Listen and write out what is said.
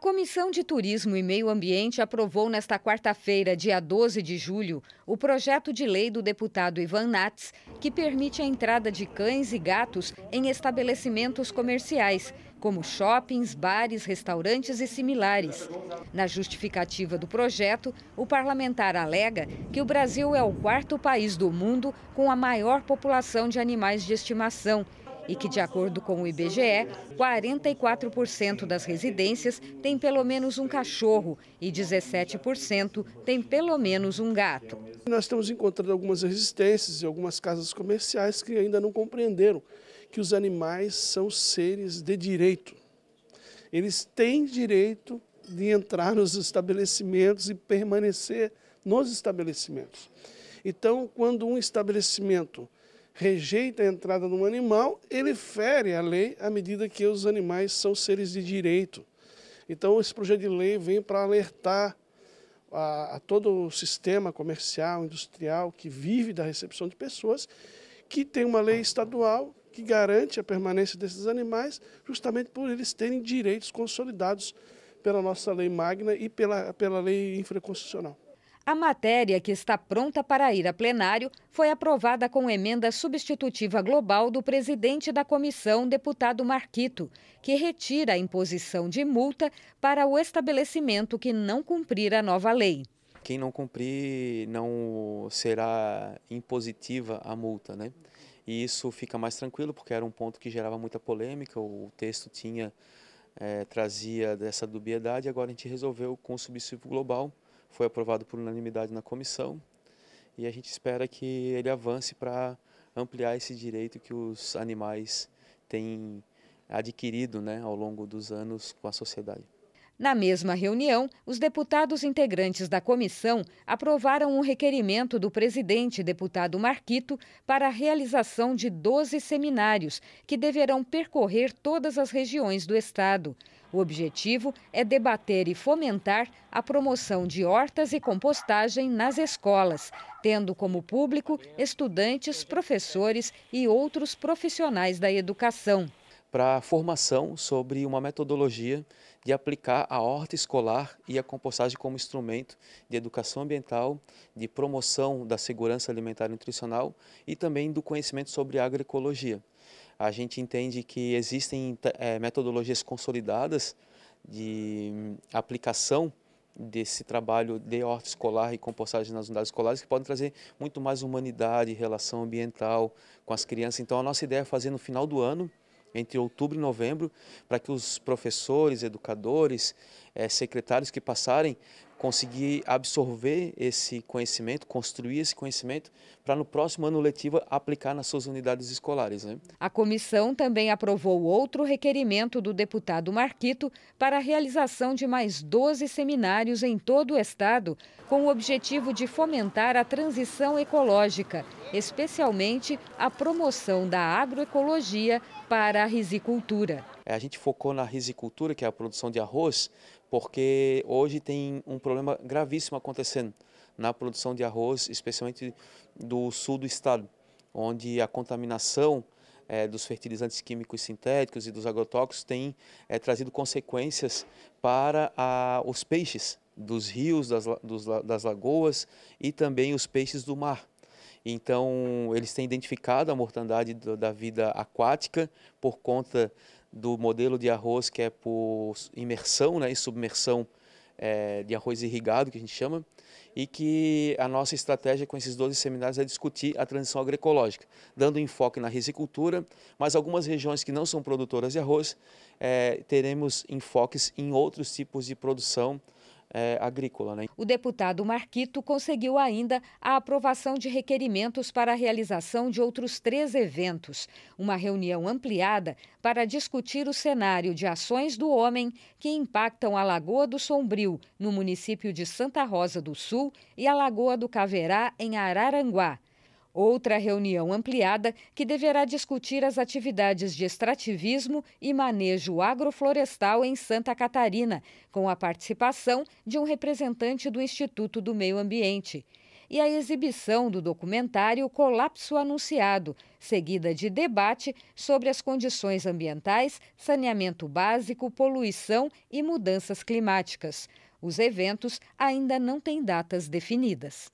Comissão de Turismo e Meio Ambiente aprovou nesta quarta-feira, dia 12 de julho, o projeto de lei do deputado Ivan Nats, que permite a entrada de cães e gatos em estabelecimentos comerciais, como shoppings, bares, restaurantes e similares. Na justificativa do projeto, o parlamentar alega que o Brasil é o quarto país do mundo com a maior população de animais de estimação e que, de acordo com o IBGE, 44% das residências têm pelo menos um cachorro e 17% têm pelo menos um gato. Nós estamos encontrando algumas resistências e algumas casas comerciais que ainda não compreenderam que os animais são seres de direito. Eles têm direito de entrar nos estabelecimentos e permanecer nos estabelecimentos. Então, quando um estabelecimento rejeita a entrada de um animal, ele fere a lei à medida que os animais são seres de direito. Então, esse projeto de lei vem para alertar a, a, todo o sistema comercial, industrial, que vive da recepção de pessoas, que tem uma lei estadual que garante a permanência desses animais, justamente por eles terem direitos consolidados pela nossa lei magna e pela, pela lei infraconstitucional. A matéria, que está pronta para ir a plenário, foi aprovada com emenda substitutiva global do presidente da comissão, deputado Marquito, que retira a imposição de multa para o estabelecimento que não cumprir a nova lei. Quem não cumprir não será impositiva a multa, né? E isso fica mais tranquilo, porque era um ponto que gerava muita polêmica, o texto tinha é, trazia dessa dubiedade, agora a gente resolveu com o subsídio global foi aprovado por unanimidade na comissão e a gente espera que ele avance para ampliar esse direito que os animais têm adquirido né, ao longo dos anos com a sociedade. Na mesma reunião, os deputados integrantes da comissão aprovaram um requerimento do presidente, deputado Marquito, para a realização de 12 seminários que deverão percorrer todas as regiões do estado. O objetivo é debater e fomentar a promoção de hortas e compostagem nas escolas, tendo como público estudantes, professores e outros profissionais da educação para formação sobre uma metodologia de aplicar a horta escolar e a compostagem como instrumento de educação ambiental, de promoção da segurança alimentar e nutricional e também do conhecimento sobre agroecologia. A gente entende que existem é, metodologias consolidadas de hum, aplicação desse trabalho de horta escolar e compostagem nas unidades escolares que podem trazer muito mais humanidade, relação ambiental com as crianças. Então a nossa ideia é fazer no final do ano entre outubro e novembro, para que os professores, educadores, eh, secretários que passarem conseguir absorver esse conhecimento, construir esse conhecimento para no próximo ano letivo aplicar nas suas unidades escolares. Né? A comissão também aprovou outro requerimento do deputado Marquito para a realização de mais 12 seminários em todo o estado, com o objetivo de fomentar a transição ecológica, especialmente a promoção da agroecologia para a risicultura. É, a gente focou na risicultura, que é a produção de arroz, porque hoje tem um problema gravíssimo acontecendo na produção de arroz, especialmente do sul do estado, onde a contaminação é, dos fertilizantes químicos sintéticos e dos agrotóxicos tem é, trazido consequências para a, os peixes dos rios, das, dos, das lagoas e também os peixes do mar. Então, eles têm identificado a mortandade do, da vida aquática por conta do modelo de arroz que é por imersão né, e submersão é, de arroz irrigado, que a gente chama, e que a nossa estratégia com esses 12 seminários é discutir a transição agroecológica, dando enfoque na risicultura, mas algumas regiões que não são produtoras de arroz, é, teremos enfoques em outros tipos de produção é, agrícola. Né? O deputado Marquito conseguiu ainda a aprovação de requerimentos para a realização de outros três eventos. Uma reunião ampliada para discutir o cenário de ações do homem que impactam a Lagoa do Sombrio, no município de Santa Rosa do Sul, e a Lagoa do Caverá, em Araranguá. Outra reunião ampliada que deverá discutir as atividades de extrativismo e manejo agroflorestal em Santa Catarina, com a participação de um representante do Instituto do Meio Ambiente. E a exibição do documentário Colapso Anunciado, seguida de debate sobre as condições ambientais, saneamento básico, poluição e mudanças climáticas. Os eventos ainda não têm datas definidas.